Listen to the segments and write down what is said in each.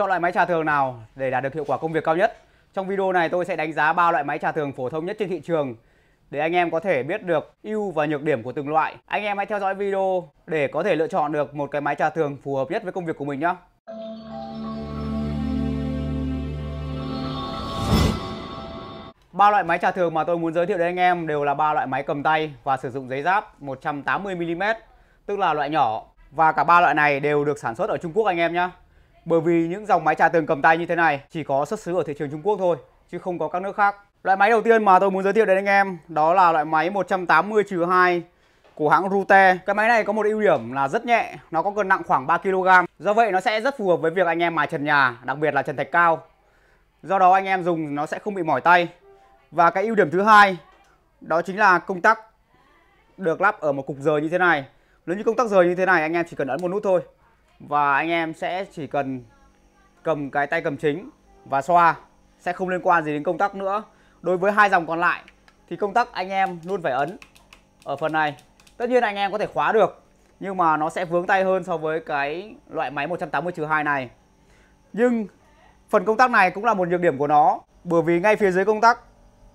Chọn loại máy trà thường nào để đạt được hiệu quả công việc cao nhất? Trong video này tôi sẽ đánh giá ba loại máy trà thường phổ thông nhất trên thị trường để anh em có thể biết được ưu và nhược điểm của từng loại. Anh em hãy theo dõi video để có thể lựa chọn được một cái máy trà thường phù hợp nhất với công việc của mình nhé. Ba loại máy trà thường mà tôi muốn giới thiệu đến anh em đều là ba loại máy cầm tay và sử dụng giấy giáp 180 mm, tức là loại nhỏ và cả ba loại này đều được sản xuất ở Trung Quốc anh em nhé. Bởi vì những dòng máy trà tường cầm tay như thế này chỉ có xuất xứ ở thị trường Trung Quốc thôi, chứ không có các nước khác. Loại máy đầu tiên mà tôi muốn giới thiệu đến anh em đó là loại máy 180-2 của hãng Rute. Cái máy này có một ưu điểm là rất nhẹ, nó có cân nặng khoảng 3 kg. Do vậy nó sẽ rất phù hợp với việc anh em mài trần nhà, đặc biệt là trần thạch cao. Do đó anh em dùng nó sẽ không bị mỏi tay. Và cái ưu điểm thứ hai đó chính là công tắc được lắp ở một cục rời như thế này. Nếu như công tắc rời như thế này anh em chỉ cần ấn một nút thôi và anh em sẽ chỉ cần cầm cái tay cầm chính và xoa sẽ không liên quan gì đến công tắc nữa đối với hai dòng còn lại thì công tắc anh em luôn phải ấn ở phần này tất nhiên anh em có thể khóa được nhưng mà nó sẽ vướng tay hơn so với cái loại máy 180 hai này nhưng phần công tắc này cũng là một nhược điểm của nó bởi vì ngay phía dưới công tắc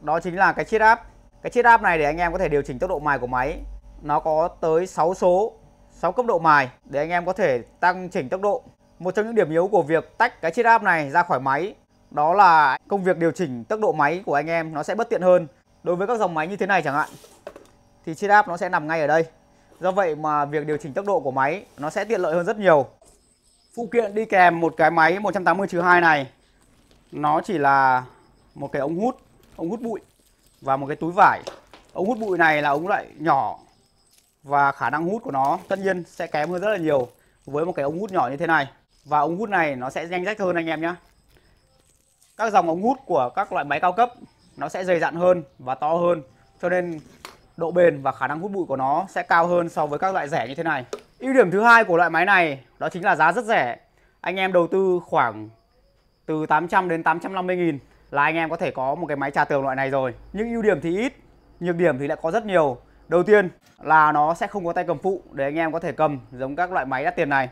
đó chính là cái chiết áp cái chiết áp này để anh em có thể điều chỉnh tốc độ mài của máy nó có tới 6 số 6 cấp độ mài để anh em có thể tăng chỉnh tốc độ. Một trong những điểm yếu của việc tách cái chiếc áp này ra khỏi máy đó là công việc điều chỉnh tốc độ máy của anh em nó sẽ bất tiện hơn. Đối với các dòng máy như thế này chẳng hạn thì chiếc áp nó sẽ nằm ngay ở đây. Do vậy mà việc điều chỉnh tốc độ của máy nó sẽ tiện lợi hơn rất nhiều. Phụ kiện đi kèm một cái máy 180-2 này nó chỉ là một cái ống hút, ống hút bụi và một cái túi vải. Ống hút bụi này là ống loại nhỏ và khả năng hút của nó tất nhiên sẽ kém hơn rất là nhiều với một cái ống hút nhỏ như thế này và ống hút này nó sẽ nhanh rách hơn anh em nhé các dòng ống hút của các loại máy cao cấp nó sẽ dày dặn hơn và to hơn cho nên độ bền và khả năng hút bụi của nó sẽ cao hơn so với các loại rẻ như thế này ưu điểm thứ hai của loại máy này đó chính là giá rất rẻ anh em đầu tư khoảng từ 800 đến 850 nghìn là anh em có thể có một cái máy trà tường loại này rồi nhưng ưu điểm thì ít nhược điểm thì lại có rất nhiều Đầu tiên là nó sẽ không có tay cầm phụ để anh em có thể cầm giống các loại máy đắt tiền này.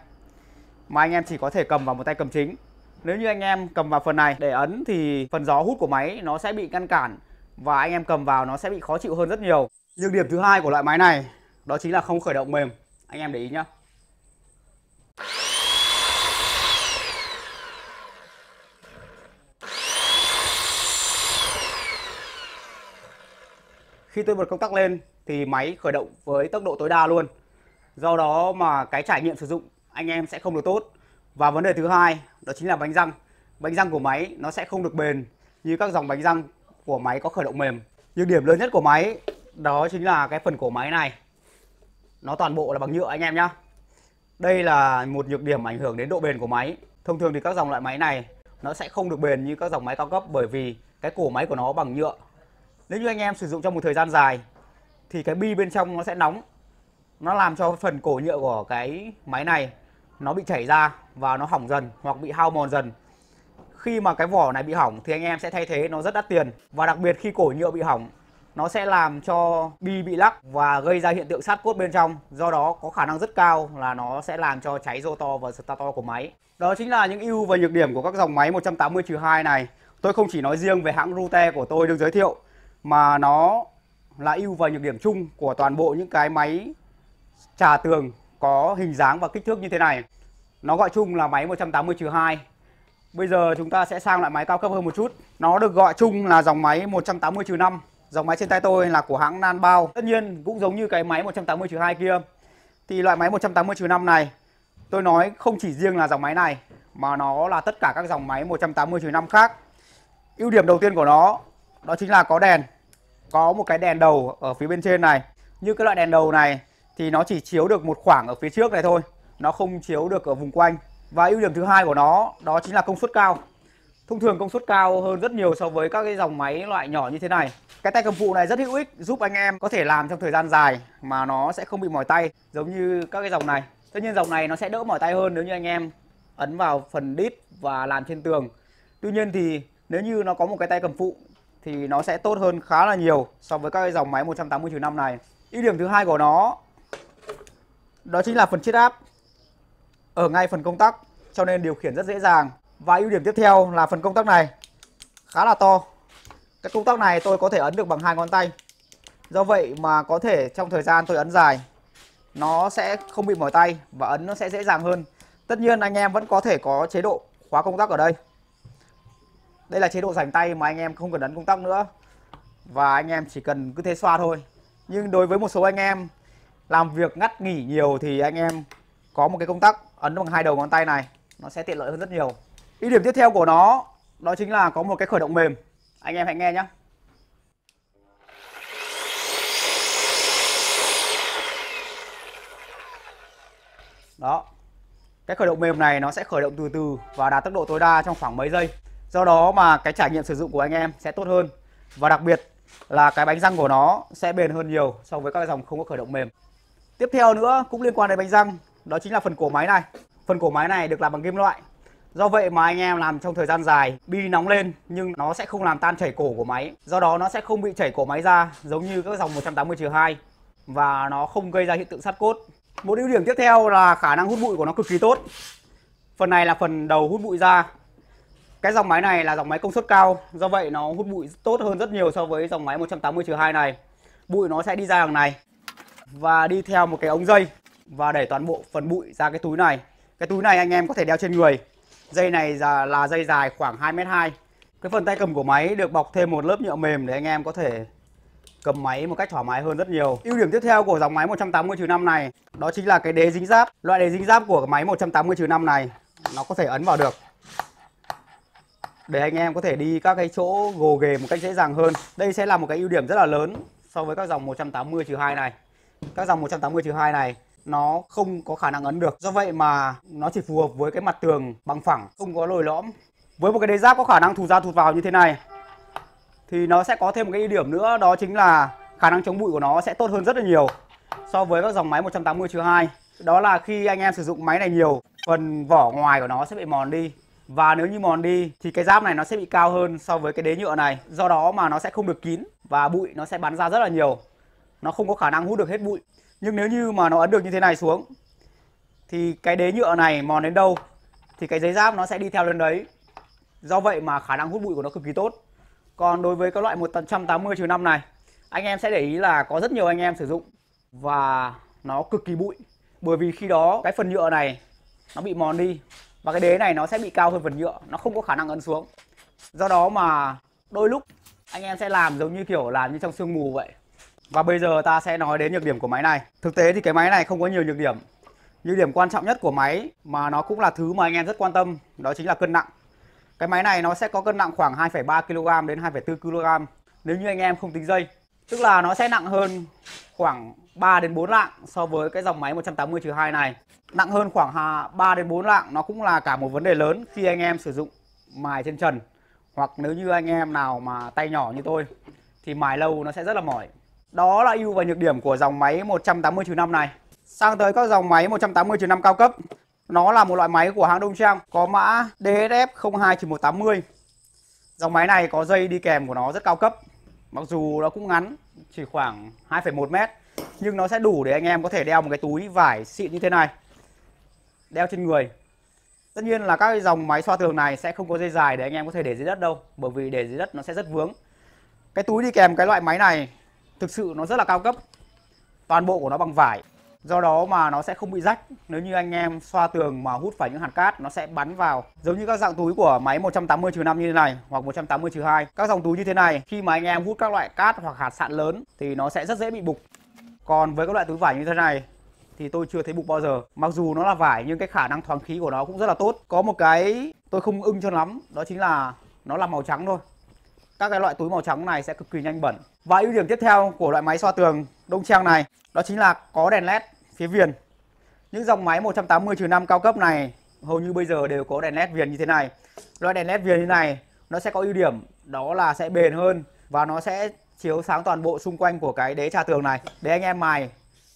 Mà anh em chỉ có thể cầm vào một tay cầm chính. Nếu như anh em cầm vào phần này để ấn thì phần gió hút của máy nó sẽ bị ngăn cản và anh em cầm vào nó sẽ bị khó chịu hơn rất nhiều. Nhược điểm thứ hai của loại máy này đó chính là không khởi động mềm. Anh em để ý nhá. Khi tôi bật công tắc lên thì máy khởi động với tốc độ tối đa luôn do đó mà cái trải nghiệm sử dụng anh em sẽ không được tốt và vấn đề thứ hai đó chính là bánh răng bánh răng của máy nó sẽ không được bền như các dòng bánh răng của máy có khởi động mềm nhược điểm lớn nhất của máy đó chính là cái phần cổ máy này nó toàn bộ là bằng nhựa anh em nhá đây là một nhược điểm ảnh hưởng đến độ bền của máy thông thường thì các dòng loại máy này nó sẽ không được bền như các dòng máy cao cấp bởi vì cái cổ máy của nó bằng nhựa nếu như anh em sử dụng trong một thời gian dài thì cái bi bên trong nó sẽ nóng nó làm cho phần cổ nhựa của cái máy này nó bị chảy ra và nó hỏng dần hoặc bị hao mòn dần khi mà cái vỏ này bị hỏng thì anh em sẽ thay thế nó rất đắt tiền và đặc biệt khi cổ nhựa bị hỏng nó sẽ làm cho bi bị lắc và gây ra hiện tượng sát cốt bên trong do đó có khả năng rất cao là nó sẽ làm cho cháy rô to và to của máy đó chính là những ưu và nhược điểm của các dòng máy 180-2 này tôi không chỉ nói riêng về hãng Rute của tôi được giới thiệu mà nó là ưu và nhược điểm chung của toàn bộ những cái máy trà tường có hình dáng và kích thước như thế này. Nó gọi chung là máy 180-2. Bây giờ chúng ta sẽ sang loại máy cao cấp hơn một chút. Nó được gọi chung là dòng máy 180-5. Dòng máy trên tay tôi là của hãng Nan Bao. Tất nhiên cũng giống như cái máy 180-2 kia. Thì loại máy 180-5 này tôi nói không chỉ riêng là dòng máy này mà nó là tất cả các dòng máy 180-5 khác. Ưu điểm đầu tiên của nó đó chính là có đèn có một cái đèn đầu ở phía bên trên này như cái loại đèn đầu này thì nó chỉ chiếu được một khoảng ở phía trước này thôi nó không chiếu được ở vùng quanh và ưu điểm thứ hai của nó đó chính là công suất cao thông thường công suất cao hơn rất nhiều so với các cái dòng máy loại nhỏ như thế này cái tay cầm phụ này rất hữu ích giúp anh em có thể làm trong thời gian dài mà nó sẽ không bị mỏi tay giống như các cái dòng này tất nhiên dòng này nó sẽ đỡ mỏi tay hơn nếu như anh em ấn vào phần đít và làm trên tường tuy nhiên thì nếu như nó có một cái tay cầm phụ thì nó sẽ tốt hơn khá là nhiều so với các cái dòng máy 180-5 này. Ưu điểm thứ hai của nó đó chính là phần chiết áp ở ngay phần công tắc cho nên điều khiển rất dễ dàng. Và ưu điểm tiếp theo là phần công tắc này khá là to. Cái công tắc này tôi có thể ấn được bằng hai ngón tay. Do vậy mà có thể trong thời gian tôi ấn dài nó sẽ không bị mỏi tay và ấn nó sẽ dễ dàng hơn. Tất nhiên anh em vẫn có thể có chế độ khóa công tắc ở đây đây là chế độ rảnh tay mà anh em không cần ấn công tắc nữa và anh em chỉ cần cứ thế xoa thôi nhưng đối với một số anh em làm việc ngắt nghỉ nhiều thì anh em có một cái công tắc ấn bằng hai đầu ngón tay này nó sẽ tiện lợi hơn rất nhiều ưu điểm tiếp theo của nó đó chính là có một cái khởi động mềm anh em hãy nghe nhé đó cái khởi động mềm này nó sẽ khởi động từ từ và đạt tốc độ tối đa trong khoảng mấy giây do đó mà cái trải nghiệm sử dụng của anh em sẽ tốt hơn và đặc biệt là cái bánh răng của nó sẽ bền hơn nhiều so với các dòng không có khởi động mềm tiếp theo nữa cũng liên quan đến bánh răng đó chính là phần cổ máy này phần cổ máy này được làm bằng kim loại Do vậy mà anh em làm trong thời gian dài, bi nóng lên nhưng nó sẽ không làm tan chảy cổ của máy. Do đó nó sẽ không bị chảy cổ máy ra giống như các dòng 180-2 và nó không gây ra hiện tượng sắt cốt. Một ưu điểm tiếp theo là khả năng hút bụi của nó cực kỳ tốt. Phần này là phần đầu hút bụi ra cái dòng máy này là dòng máy công suất cao, do vậy nó hút bụi tốt hơn rất nhiều so với dòng máy 180-2 này. Bụi nó sẽ đi ra đằng này và đi theo một cái ống dây và đẩy toàn bộ phần bụi ra cái túi này. Cái túi này anh em có thể đeo trên người. Dây này là, dây dài khoảng 2 mét 2 Cái phần tay cầm của máy được bọc thêm một lớp nhựa mềm để anh em có thể cầm máy một cách thoải mái hơn rất nhiều. Ưu điểm tiếp theo của dòng máy 180-5 này đó chính là cái đế dính giáp. Loại đế dính giáp của máy 180-5 này nó có thể ấn vào được để anh em có thể đi các cái chỗ gồ ghề một cách dễ dàng hơn. Đây sẽ là một cái ưu điểm rất là lớn so với các dòng 180 2 này. Các dòng 180 2 này nó không có khả năng ấn được. Do vậy mà nó chỉ phù hợp với cái mặt tường bằng phẳng, không có lồi lõm. Với một cái đế giáp có khả năng thụt ra thụt vào như thế này thì nó sẽ có thêm một cái ưu điểm nữa đó chính là khả năng chống bụi của nó sẽ tốt hơn rất là nhiều so với các dòng máy 180 2. Đó là khi anh em sử dụng máy này nhiều, phần vỏ ngoài của nó sẽ bị mòn đi và nếu như mòn đi thì cái giáp này nó sẽ bị cao hơn so với cái đế nhựa này do đó mà nó sẽ không được kín và bụi nó sẽ bắn ra rất là nhiều nó không có khả năng hút được hết bụi nhưng nếu như mà nó ấn được như thế này xuống thì cái đế nhựa này mòn đến đâu thì cái giấy giáp nó sẽ đi theo lên đấy do vậy mà khả năng hút bụi của nó cực kỳ tốt còn đối với các loại 180 trừ 5 này anh em sẽ để ý là có rất nhiều anh em sử dụng và nó cực kỳ bụi bởi vì khi đó cái phần nhựa này nó bị mòn đi và cái đế này nó sẽ bị cao hơn phần nhựa nó không có khả năng ấn xuống do đó mà đôi lúc anh em sẽ làm giống như kiểu làm như trong sương mù vậy và bây giờ ta sẽ nói đến nhược điểm của máy này thực tế thì cái máy này không có nhiều nhược điểm nhược điểm quan trọng nhất của máy mà nó cũng là thứ mà anh em rất quan tâm đó chính là cân nặng cái máy này nó sẽ có cân nặng khoảng 2,3 kg đến 2,4 kg nếu như anh em không tính dây tức là nó sẽ nặng hơn khoảng 3 đến 4 lạng so với cái dòng máy 180 2 này. Nặng hơn khoảng 3 đến 4 lạng nó cũng là cả một vấn đề lớn khi anh em sử dụng mài trên trần hoặc nếu như anh em nào mà tay nhỏ như tôi thì mài lâu nó sẽ rất là mỏi. Đó là ưu và nhược điểm của dòng máy 180 5 này. Sang tới các dòng máy 180 5 cao cấp, nó là một loại máy của hãng Đông Trang có mã DSF 02 180. Dòng máy này có dây đi kèm của nó rất cao cấp. Mặc dù nó cũng ngắn, chỉ khoảng 2,1 mét nhưng nó sẽ đủ để anh em có thể đeo một cái túi vải xịn như thế này đeo trên người tất nhiên là các dòng máy xoa tường này sẽ không có dây dài để anh em có thể để dưới đất đâu bởi vì để dưới đất nó sẽ rất vướng cái túi đi kèm cái loại máy này thực sự nó rất là cao cấp toàn bộ của nó bằng vải do đó mà nó sẽ không bị rách nếu như anh em xoa tường mà hút phải những hạt cát nó sẽ bắn vào giống như các dạng túi của máy 180 5 như thế này hoặc 180 2 các dòng túi như thế này khi mà anh em hút các loại cát hoặc hạt sạn lớn thì nó sẽ rất dễ bị bục còn với các loại túi vải như thế này thì tôi chưa thấy bụng bao giờ. Mặc dù nó là vải nhưng cái khả năng thoáng khí của nó cũng rất là tốt. Có một cái tôi không ưng cho lắm, đó chính là nó là màu trắng thôi. Các cái loại túi màu trắng này sẽ cực kỳ nhanh bẩn. Và ưu điểm tiếp theo của loại máy xoa tường Đông Trang này đó chính là có đèn led phía viền. Những dòng máy 180 5 cao cấp này hầu như bây giờ đều có đèn led viền như thế này. Loại đèn led viền như này nó sẽ có ưu điểm đó là sẽ bền hơn và nó sẽ chiếu sáng toàn bộ xung quanh của cái đế trà tường này để anh em mài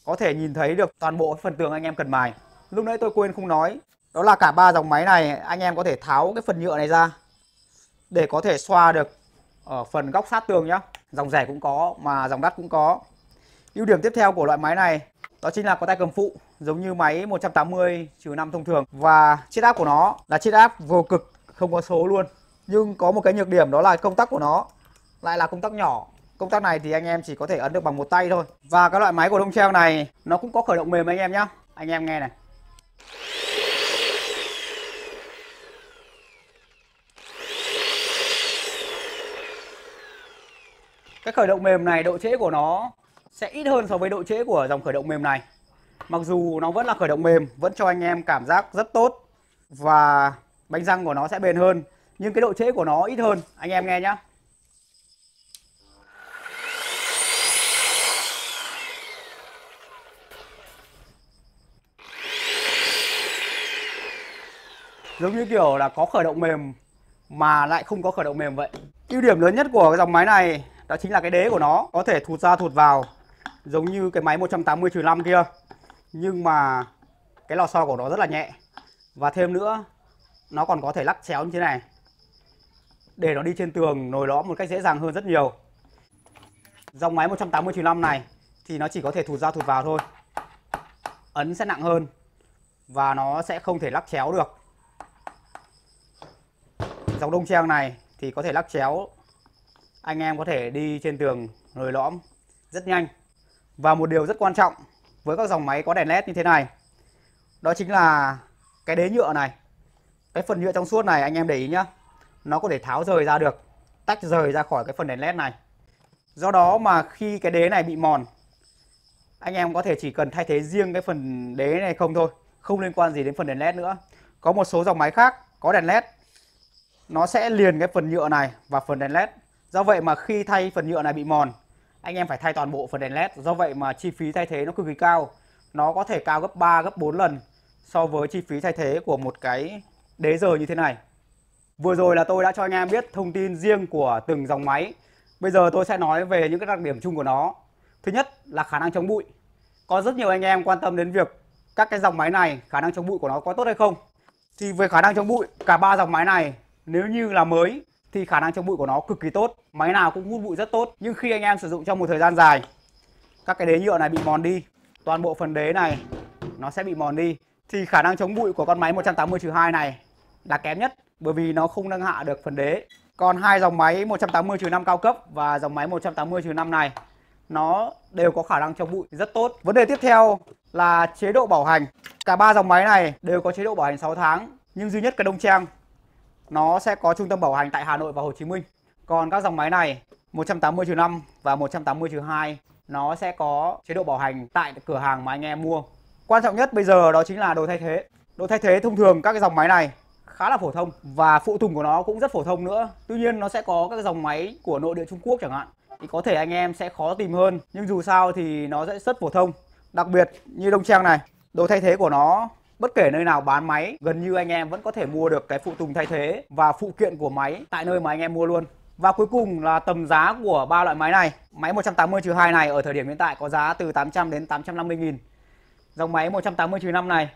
có thể nhìn thấy được toàn bộ phần tường anh em cần mài. Lúc nãy tôi quên không nói, đó là cả ba dòng máy này anh em có thể tháo cái phần nhựa này ra để có thể xoa được ở phần góc sát tường nhá. Dòng rẻ cũng có mà dòng đắt cũng có. Ưu điểm tiếp theo của loại máy này đó chính là có tay cầm phụ giống như máy 180 5 thông thường và chiếc áp của nó là chiếc áp vô cực không có số luôn. Nhưng có một cái nhược điểm đó là công tắc của nó lại là công tắc nhỏ Công tác này thì anh em chỉ có thể ấn được bằng một tay thôi. Và cái loại máy của Đông Treo này nó cũng có khởi động mềm anh em nhá. Anh em nghe này. Cái khởi động mềm này độ trễ của nó sẽ ít hơn so với độ trễ của dòng khởi động mềm này. Mặc dù nó vẫn là khởi động mềm, vẫn cho anh em cảm giác rất tốt và bánh răng của nó sẽ bền hơn, nhưng cái độ trễ của nó ít hơn. Anh em nghe nhá. giống như kiểu là có khởi động mềm mà lại không có khởi động mềm vậy ưu điểm lớn nhất của dòng máy này đó chính là cái đế của nó có thể thụt ra thụt vào giống như cái máy 180 trừ kia nhưng mà cái lò xo của nó rất là nhẹ và thêm nữa nó còn có thể lắc chéo như thế này để nó đi trên tường nồi lõm một cách dễ dàng hơn rất nhiều dòng máy 180 trừ này thì nó chỉ có thể thụt ra thụt vào thôi ấn sẽ nặng hơn và nó sẽ không thể lắc chéo được dòng đông trang này thì có thể lắc chéo anh em có thể đi trên tường lồi lõm rất nhanh và một điều rất quan trọng với các dòng máy có đèn led như thế này đó chính là cái đế nhựa này cái phần nhựa trong suốt này anh em để ý nhá nó có thể tháo rời ra được tách rời ra khỏi cái phần đèn led này do đó mà khi cái đế này bị mòn anh em có thể chỉ cần thay thế riêng cái phần đế này không thôi không liên quan gì đến phần đèn led nữa có một số dòng máy khác có đèn led nó sẽ liền cái phần nhựa này và phần đèn led do vậy mà khi thay phần nhựa này bị mòn anh em phải thay toàn bộ phần đèn led do vậy mà chi phí thay thế nó cực kỳ cao nó có thể cao gấp 3 gấp 4 lần so với chi phí thay thế của một cái đế giờ như thế này vừa rồi là tôi đã cho anh em biết thông tin riêng của từng dòng máy bây giờ tôi sẽ nói về những cái đặc điểm chung của nó thứ nhất là khả năng chống bụi có rất nhiều anh em quan tâm đến việc các cái dòng máy này khả năng chống bụi của nó có tốt hay không thì về khả năng chống bụi cả ba dòng máy này nếu như là mới thì khả năng chống bụi của nó cực kỳ tốt máy nào cũng hút bụi rất tốt nhưng khi anh em sử dụng trong một thời gian dài các cái đế nhựa này bị mòn đi toàn bộ phần đế này nó sẽ bị mòn đi thì khả năng chống bụi của con máy 180 2 này là kém nhất bởi vì nó không nâng hạ được phần đế còn hai dòng máy 180 5 cao cấp và dòng máy 180 5 này nó đều có khả năng chống bụi rất tốt vấn đề tiếp theo là chế độ bảo hành cả ba dòng máy này đều có chế độ bảo hành 6 tháng nhưng duy nhất cái đông trang nó sẽ có trung tâm bảo hành tại Hà Nội và Hồ Chí Minh. Còn các dòng máy này 180 5 và 180 2 nó sẽ có chế độ bảo hành tại cửa hàng mà anh em mua. Quan trọng nhất bây giờ đó chính là đồ thay thế. Đồ thay thế thông thường các cái dòng máy này khá là phổ thông và phụ tùng của nó cũng rất phổ thông nữa. Tuy nhiên nó sẽ có các dòng máy của nội địa Trung Quốc chẳng hạn thì có thể anh em sẽ khó tìm hơn nhưng dù sao thì nó sẽ rất phổ thông. Đặc biệt như đông trang này, đồ thay thế của nó Bất kể nơi nào bán máy, gần như anh em vẫn có thể mua được cái phụ tùng thay thế và phụ kiện của máy tại nơi mà anh em mua luôn. Và cuối cùng là tầm giá của ba loại máy này. Máy 180 2 này ở thời điểm hiện tại có giá từ 800 đến 850 nghìn Dòng máy 180 5 này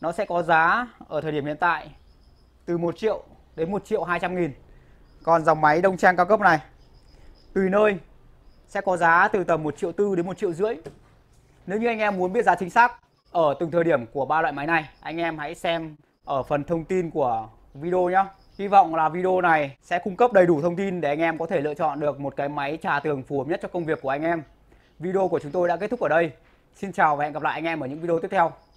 nó sẽ có giá ở thời điểm hiện tại từ 1 triệu đến 1 triệu 200 nghìn Còn dòng máy đông trang cao cấp này tùy nơi sẽ có giá từ tầm 1 triệu tư đến 1 triệu rưỡi. Nếu như anh em muốn biết giá chính xác ở từng thời điểm của ba loại máy này. Anh em hãy xem ở phần thông tin của video nhé. Hy vọng là video này sẽ cung cấp đầy đủ thông tin để anh em có thể lựa chọn được một cái máy trà tường phù hợp nhất cho công việc của anh em. Video của chúng tôi đã kết thúc ở đây. Xin chào và hẹn gặp lại anh em ở những video tiếp theo.